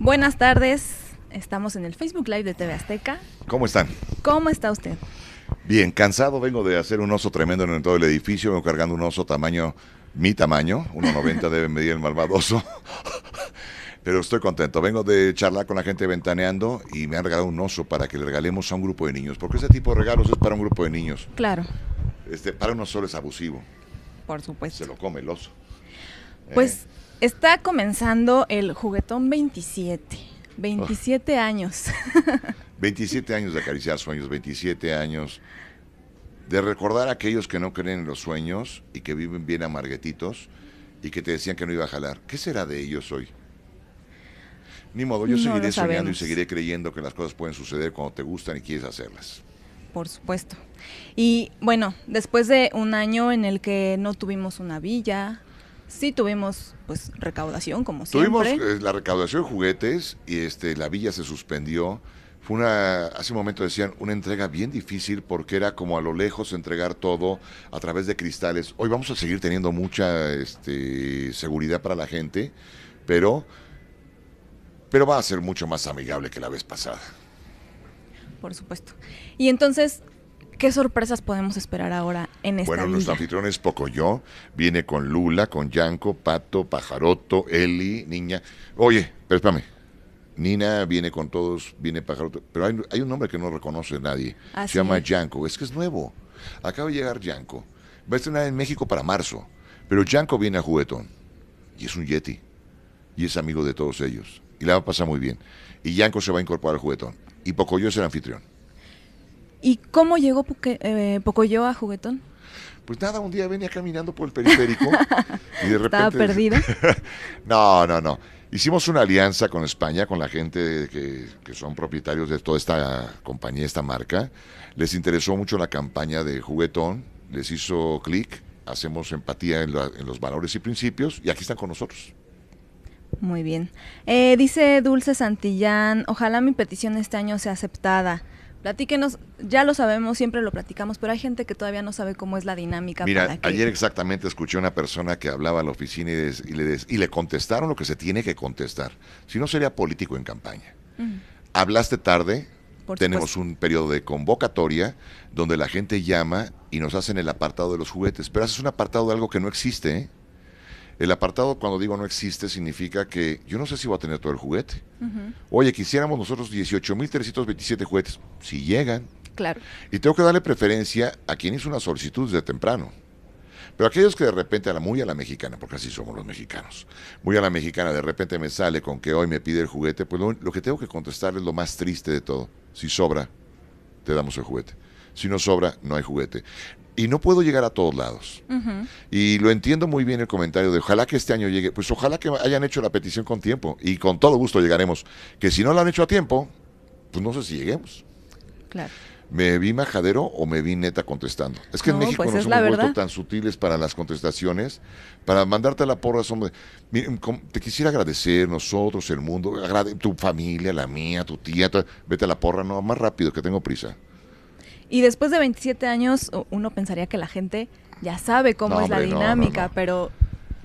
Buenas tardes. Estamos en el Facebook Live de TV Azteca. ¿Cómo están? ¿Cómo está usted? Bien, cansado vengo de hacer un oso tremendo en todo el edificio, vengo cargando un oso tamaño, mi tamaño, 1,90 debe medir el oso, Pero estoy contento. Vengo de charlar con la gente ventaneando y me han regalado un oso para que le regalemos a un grupo de niños. Porque ese tipo de regalos es para un grupo de niños. Claro. Este, para uno solo es abusivo. Por supuesto. Se lo come el oso. Pues eh, Está comenzando el juguetón 27. 27 ah. años. 27 años de acariciar sueños, 27 años de recordar a aquellos que no creen en los sueños y que viven bien amarguetitos y que te decían que no iba a jalar. ¿Qué será de ellos hoy? Ni modo, yo seguiré soñando y seguiré creyendo que las cosas pueden suceder cuando te gustan y quieres hacerlas. Por supuesto. Y bueno, después de un año en el que no tuvimos una villa, Sí tuvimos pues recaudación como tuvimos, siempre. Tuvimos eh, la recaudación de juguetes y este la villa se suspendió. Fue una, hace un momento decían, una entrega bien difícil porque era como a lo lejos entregar todo a través de cristales. Hoy vamos a seguir teniendo mucha este, seguridad para la gente, pero, pero va a ser mucho más amigable que la vez pasada. Por supuesto. Y entonces ¿Qué sorpresas podemos esperar ahora en esta Bueno, los anfitriones Pocoyo viene con Lula, con Yanko, Pato, Pajaroto, Eli, Niña. Oye, pero espérame. Nina viene con todos, viene Pajaroto, pero hay, un nombre que no reconoce nadie. Ah, se llama Yanko, es que es nuevo. Acaba de llegar Yanko. Va a estrenar en México para marzo, pero Yanko viene a juguetón y es un Yeti y es amigo de todos ellos y la va a pasar muy bien. Y Yanko se va a incorporar al juguetón y Pocoyo es el anfitrión. ¿Y cómo llegó eh, Pocoyo a Juguetón? Pues nada, un día venía caminando por el periférico y de repente... Estaba perdido. no, no, no. Hicimos una alianza con España, con la gente que, son propietarios de toda esta compañía, esta marca. Les interesó mucho la campaña de juguetón, les hizo clic, hacemos empatía en, los valores y principios y aquí están con nosotros. Muy bien. Eh, dice Dulce Santillán, ojalá mi petición este año sea aceptada ti nos ya lo sabemos, siempre lo platicamos, pero hay gente que todavía no sabe cómo es la dinámica. Mira, ayer exactamente escuché a una persona que hablaba a la oficina y, le y, le contestaron lo que se tiene que contestar. Si no, sería político en campaña. Hablaste tarde, tenemos un periodo de convocatoria donde la gente llama y nos hacen el apartado de los juguetes, pero haces un apartado de algo que no existe, ¿eh? El apartado, cuando digo no existe, significa que yo no sé si voy a tener todo el juguete. Oye, quisiéramos nosotros 18.327 juguetes, si llegan. Claro. Y tengo que darle preferencia a quien hizo una solicitud desde temprano. Pero aquellos que de repente, a la, muy a la mexicana, porque así somos los mexicanos, muy a la mexicana, de repente me sale con que hoy me pide el juguete, pues lo, que tengo que contestar es lo más triste de todo. Si sobra, te damos el juguete. Si no sobra, no hay juguete. Y no puedo llegar a todos lados. Y lo entiendo muy bien el comentario de ojalá que este año llegue. Pues ojalá que hayan hecho la petición con tiempo. Y con todo gusto llegaremos. Que si no la han hecho a tiempo, pues no sé si lleguemos. Claro. ¿Me vi majadero o me vi neta contestando? Es que en México pues no somos tan sutiles para las contestaciones, para mandarte a la porra. son... te quisiera agradecer nosotros, el mundo, tu familia, la mía, tu tía. vete a la porra, no, más rápido, que tengo prisa. Y después de 27 años, uno pensaría que la gente ya sabe cómo es la dinámica, pero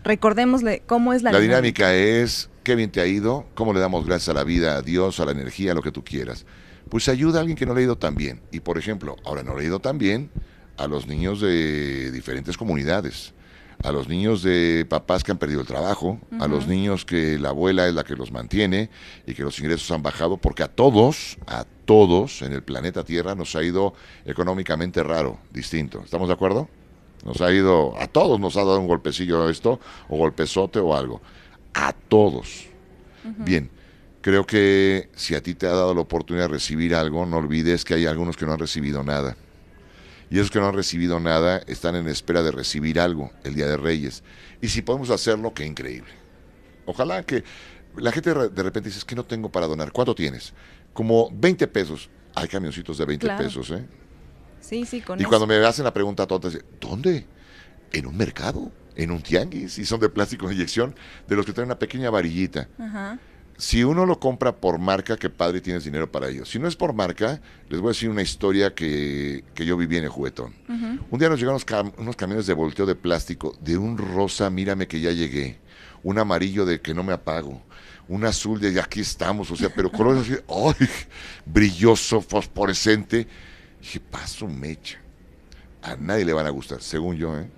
recordémosle cómo es la, dinámica. La dinámica es, qué bien te ha ido, cómo le damos gracias a la vida, a Dios, a la energía, a lo que tú quieras. Pues ayuda a alguien que no le ha ido tan bien. Y por ejemplo, ahora no le ha ido tan bien a los niños de diferentes comunidades a los niños de papás que han perdido el trabajo, a los niños que la abuela es la que los mantiene y que los ingresos han bajado, porque a todos, a todos en el planeta Tierra nos ha ido económicamente raro, distinto. ¿Estamos de acuerdo? Nos ha ido, a todos nos ha dado un golpecillo esto, o golpezote o algo. A todos. Bien, creo que si a ti te ha dado la oportunidad de recibir algo, no olvides que hay algunos que no han recibido nada y esos que no han recibido nada están en espera de recibir algo el Día de Reyes. Y si podemos hacerlo, qué increíble. Ojalá que la gente de repente dice, es que no tengo para donar. ¿Cuánto tienes? Como 20 pesos. Hay camioncitos de 20 pesos, ¿eh? Sí, sí, con Y cuando me hacen la pregunta tonta, ¿dónde? En un mercado, en un tianguis, y son de plástico de inyección, de los que traen una pequeña varillita. Ajá si uno lo compra por marca, qué padre tienes dinero para ello. Si no es por marca, les voy a decir una historia que, que yo viví en el juguetón. Un día nos llegaron unos, camiones de volteo de plástico, de un rosa, mírame que ya llegué, un amarillo de que no me apago, un azul de aquí estamos, o sea, pero colores así, brilloso, fosforescente. dije, paso mecha. A nadie le van a gustar, según yo, ¿eh?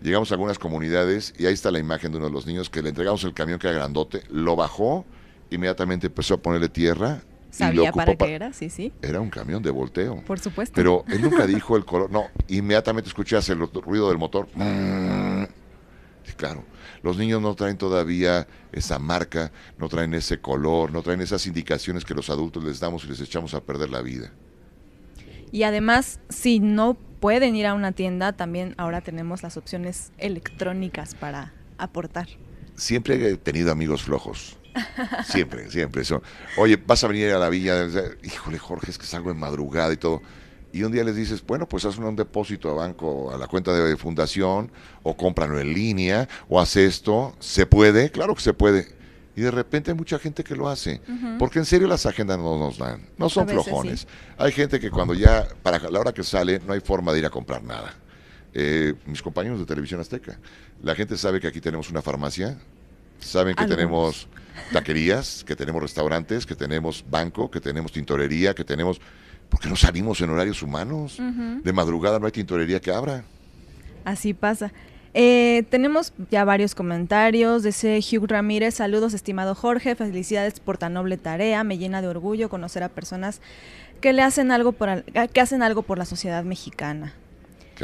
Llegamos a algunas comunidades y ahí está la imagen de uno de los niños que le entregamos el camión que era grandote, lo bajó, inmediatamente empezó a ponerle tierra. Sabía para qué era, sí, sí. Era un camión de volteo. Por supuesto. Pero él nunca dijo el color. No, inmediatamente escuché el ruido del motor. Mm. claro, los niños no traen todavía esa marca, no traen ese color, no traen esas indicaciones que los adultos les damos y les echamos a perder la vida. Y además, si no pueden ir a una tienda, también ahora tenemos las opciones electrónicas para aportar. Siempre he tenido amigos flojos. Siempre, siempre eso. Oye, vas a venir a la villa. Híjole, Jorge, es que salgo en madrugada y todo. Y un día les dices, bueno, pues haz un depósito a banco, a la cuenta de fundación, o cómpralo en línea, o haz esto. ¿Se puede? Claro que se puede. Y de repente hay mucha gente que lo hace. Porque en serio las agendas no nos dan. No son flojones. Hay gente que cuando ya, para la hora que sale, no hay forma de ir a comprar nada. Eh, mis compañeros de Televisión Azteca. La gente sabe que aquí tenemos una farmacia saben que ah, tenemos taquerías, que tenemos restaurantes, que tenemos banco, que tenemos tintorería, que tenemos... ¿Por qué no salimos en horarios humanos? De madrugada no hay tintorería que abra. Así pasa. Eh, tenemos ya varios comentarios. Dice Hugh Ramírez, saludos estimado Jorge, felicidades por tan noble tarea. Me llena de orgullo conocer a personas que le hacen algo por, que hacen algo por la sociedad mexicana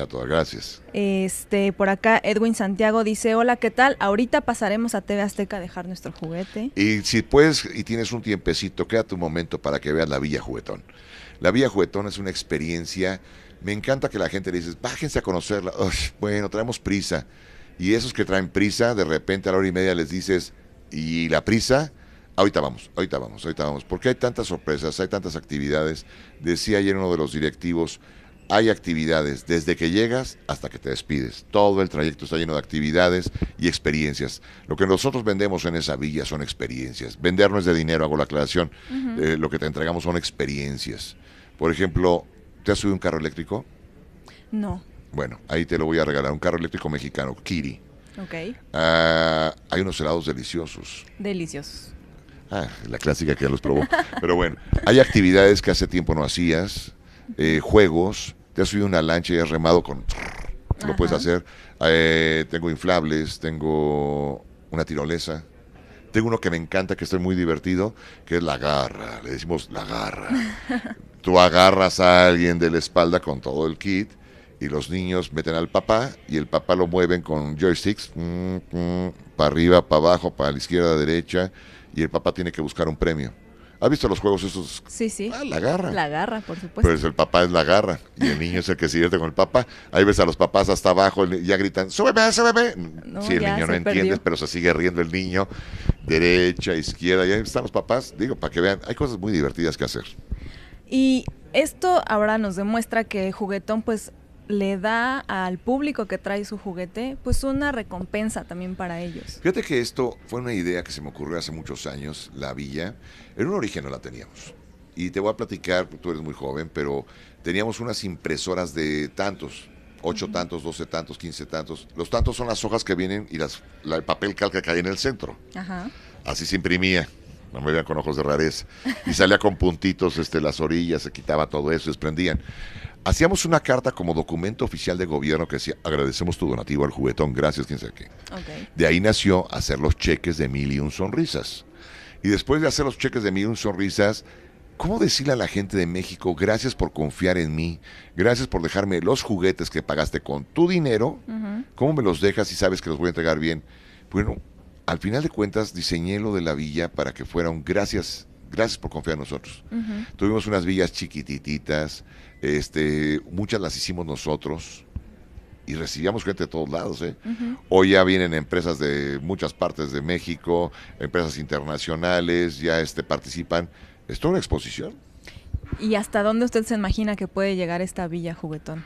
todas, gracias. Este, por acá Edwin Santiago dice, hola, ¿qué tal? Ahorita pasaremos a TV Azteca a dejar nuestro juguete. Y si puedes y tienes un tiempecito, queda tu momento para que veas la Villa Juguetón. La Villa Juguetón es una experiencia, me encanta que la gente le dices, bájense a conocerla, bueno, traemos prisa. Y esos que traen prisa, de repente a la hora y media les dices, ¿y la prisa? Ahorita vamos, ahorita vamos, ahorita vamos, porque hay tantas sorpresas, hay tantas actividades. Decía ayer uno de los directivos, hay actividades desde que llegas hasta que te despides. Todo el trayecto está lleno de actividades y experiencias. Lo que nosotros vendemos en esa villa son experiencias. Vender no es de dinero, hago la aclaración. Eh, lo que te entregamos son experiencias. Por ejemplo, ¿te has subido un carro eléctrico? No. Bueno, ahí te lo voy a regalar. Un carro eléctrico mexicano, Kiri. Ok. Ah, hay unos helados deliciosos. Deliciosos. Ah, la clásica que ya los probó. Pero bueno, hay actividades que hace tiempo no hacías eh, juegos. Te has subido una lancha y has remado con... Lo puedes hacer. Eh, tengo inflables, tengo una tirolesa. Tengo uno que me encanta, que estoy muy divertido, que es la garra. Le decimos la garra. Tú agarras a alguien de la espalda con todo el kit y los niños meten al papá y el papá lo mueven con joysticks, mm, mm, para arriba, para abajo, para la izquierda, derecha, y el papá tiene que buscar un premio. ¿Has visto los juegos esos? Sí, sí. Ah, la garra. La garra, por supuesto. es el papá es la garra y el niño es el que se divierte con el papá. Ahí ves a los papás hasta abajo, ya gritan, súbeme, súbeme. bebé. sí, el niño no entiende, pero se sigue riendo el niño. Derecha, izquierda, y ahí están los papás. Digo, para que vean, hay cosas muy divertidas que hacer. Y esto ahora nos demuestra que Juguetón, pues le da al público que trae su juguete, pues una recompensa también para ellos. Fíjate que esto fue una idea que se me ocurrió hace muchos años, la villa. En un origen no la teníamos. Y te voy a platicar, tú eres muy joven, pero teníamos unas impresoras de tantos, ocho tantos, doce tantos, quince tantos. Los tantos son las hojas que vienen y las, el papel calca que hay en el centro. Ajá. Así se imprimía no me vean con ojos de rareza. Y salía con puntitos este, las orillas, se quitaba todo eso, desprendían hacíamos una carta como documento oficial de gobierno que decía, agradecemos tu donativo al juguetón, gracias, quién sabe qué". De ahí nació hacer los cheques de mil y un sonrisas. Y después de hacer los cheques de mil y un sonrisas, ¿cómo decirle a la gente de México, gracias por confiar en mí, gracias por dejarme los juguetes que pagaste con tu dinero, cómo me los dejas y sabes que los voy a entregar bien? Bueno, al final de cuentas diseñé lo de la villa para que fuera un gracias gracias por confiar en nosotros. Tuvimos unas villas chiquititas, este, muchas las hicimos nosotros y recibíamos gente de todos lados. ¿eh? Hoy ya vienen empresas de muchas partes de México, empresas internacionales, ya este, participan. Es toda una exposición. ¿Y hasta dónde usted se imagina que puede llegar esta villa juguetón?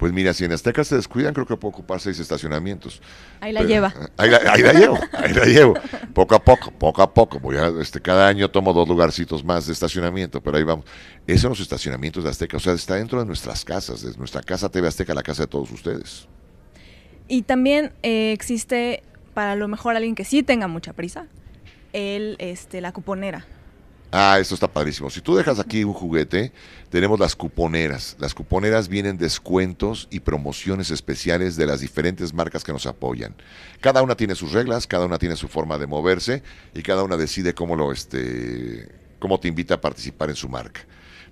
Pues mira, si en Azteca se descuidan, creo que puedo ocupar seis estacionamientos. Ahí la lleva. Ah, ahí la, llevo, ahí la llevo. Poco a poco, poco a poco. Voy a, este, cada año tomo dos lugarcitos más de estacionamiento, pero ahí vamos. Esos son los estacionamientos de Azteca, o sea, está dentro de nuestras casas, de nuestra casa TV Azteca, la casa de todos ustedes. Y también eh, existe, para lo mejor alguien que sí tenga mucha prisa, el, este, la cuponera. Ah, esto está padrísimo. Si tú dejas aquí un juguete, tenemos las cuponeras. Las cuponeras vienen descuentos y promociones especiales de las diferentes marcas que nos apoyan. Cada una tiene sus reglas, cada una tiene su forma de moverse y cada una decide cómo lo este cómo te invita a participar en su marca.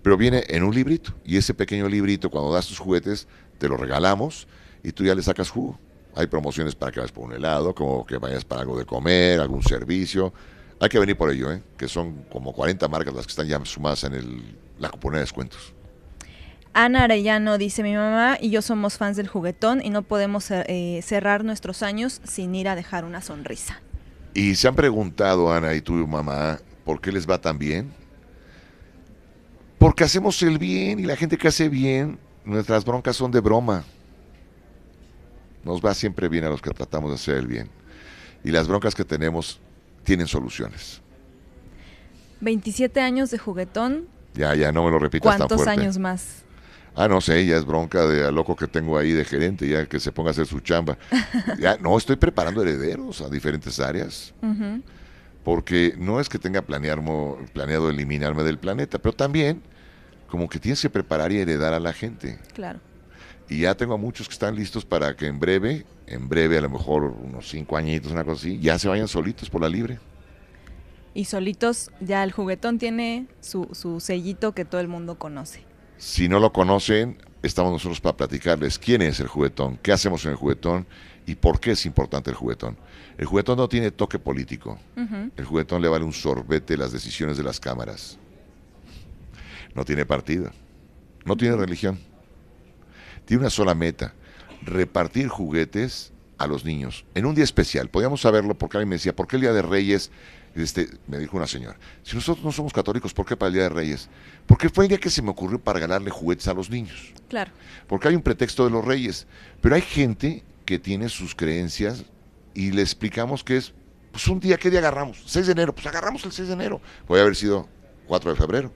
Pero viene en un librito y ese pequeño librito cuando das tus juguetes te lo regalamos y tú ya le sacas jugo. Hay promociones para que vayas por un helado, como que vayas para algo de comer, algún servicio hay que venir por ello, ¿eh? que son como 40 marcas las que están ya sumadas en el, la cuponera de descuentos. Ana Arellano dice, mi mamá y yo somos fans del juguetón y no podemos eh, cerrar nuestros años sin ir a dejar una sonrisa. Y se han preguntado, Ana y tu mamá, ¿por qué les va tan bien? Porque hacemos el bien y la gente que hace bien, nuestras broncas son de broma. Nos va siempre bien a los que tratamos de hacer el bien. Y las broncas que tenemos tienen soluciones. 27 años de juguetón. Ya, ya, no me lo repito. ¿Cuántos años más? Ah, no sé, ya es bronca de a loco que tengo ahí de gerente, ya que se ponga a hacer su chamba. ya, no, estoy preparando herederos a diferentes áreas. Porque no es que tenga planeado eliminarme del planeta, pero también como que tienes que preparar y heredar a la gente. Claro. Y ya tengo a muchos que están listos para que en breve, en breve, a lo mejor unos cinco añitos, una cosa así, ya se vayan solitos por la libre. Y solitos, ya el juguetón tiene su, su sellito que todo el mundo conoce. Si no lo conocen, estamos nosotros para platicarles quién es el juguetón, qué hacemos en el juguetón y por qué es importante el juguetón. El juguetón no tiene toque político. El juguetón le vale un sorbete las decisiones de las cámaras. No tiene partido. No tiene religión tiene una sola meta, repartir juguetes a los niños en un día especial. Podíamos saberlo porque alguien me decía, ¿por qué el Día de Reyes? Este, me dijo una señora, si nosotros no somos católicos, ¿por qué para el Día de Reyes? Porque fue el día que se me ocurrió para regalarle juguetes a los niños. Claro. Porque hay un pretexto de los reyes. Pero hay gente que tiene sus creencias y le explicamos que es, pues un día, ¿qué día agarramos? 6 de enero, pues agarramos el 6 de enero. Puede haber sido 4 de febrero.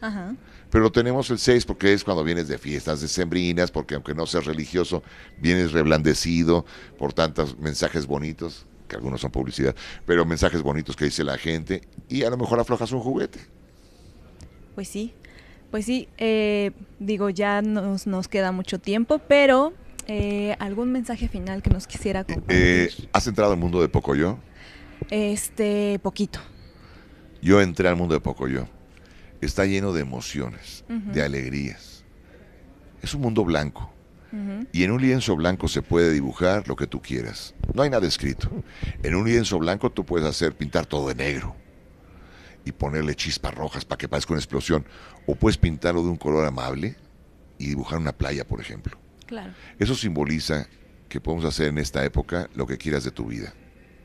Ajá. Pero tenemos el 6 porque es cuando vienes de fiestas decembrinas, porque aunque no seas religioso, vienes reblandecido por tantos mensajes bonitos, que algunos son publicidad, pero mensajes bonitos que dice la gente, y a lo mejor aflojas un juguete. Pues sí, pues sí, eh, digo, ya nos, nos queda mucho tiempo, pero eh, ¿Algún mensaje final que nos quisiera eh, compartir? ¿Has entrado al mundo de yo? Este, poquito. Yo entré al mundo de yo está lleno de emociones, de alegrías. Es un mundo blanco. Y en un lienzo blanco se puede dibujar lo que tú quieras. No hay nada escrito. En un lienzo blanco tú puedes hacer pintar todo de negro y ponerle chispas rojas para que parezca una explosión. O puedes pintarlo de un color amable y dibujar una playa, por ejemplo. Claro. Eso simboliza que podemos hacer en esta época lo que quieras de tu vida.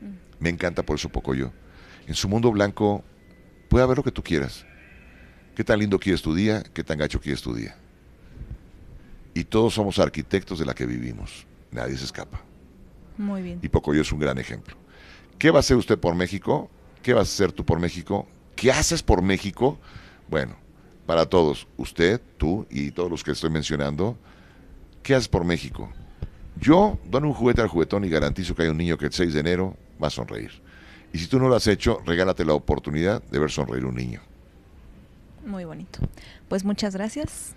Mm. Me encanta por eso poco yo. En su mundo blanco puede haber lo que tú quieras ¿Qué tan lindo es tu día? ¿Qué tan gacho es tu día? Y todos somos arquitectos de la que vivimos. Nadie se escapa. Muy bien. Y Pocoyo es un gran ejemplo. ¿Qué va a hacer usted por México? ¿Qué vas a hacer tú por México? ¿Qué haces por México? Bueno, para todos, usted, tú y todos los que estoy mencionando, ¿qué haces por México? Yo dono un juguete al juguetón y garantizo que hay un niño que el 6 de enero va a sonreír. Y si tú no lo has hecho, regálate la oportunidad de ver sonreír un niño. Muy bonito. Pues muchas gracias.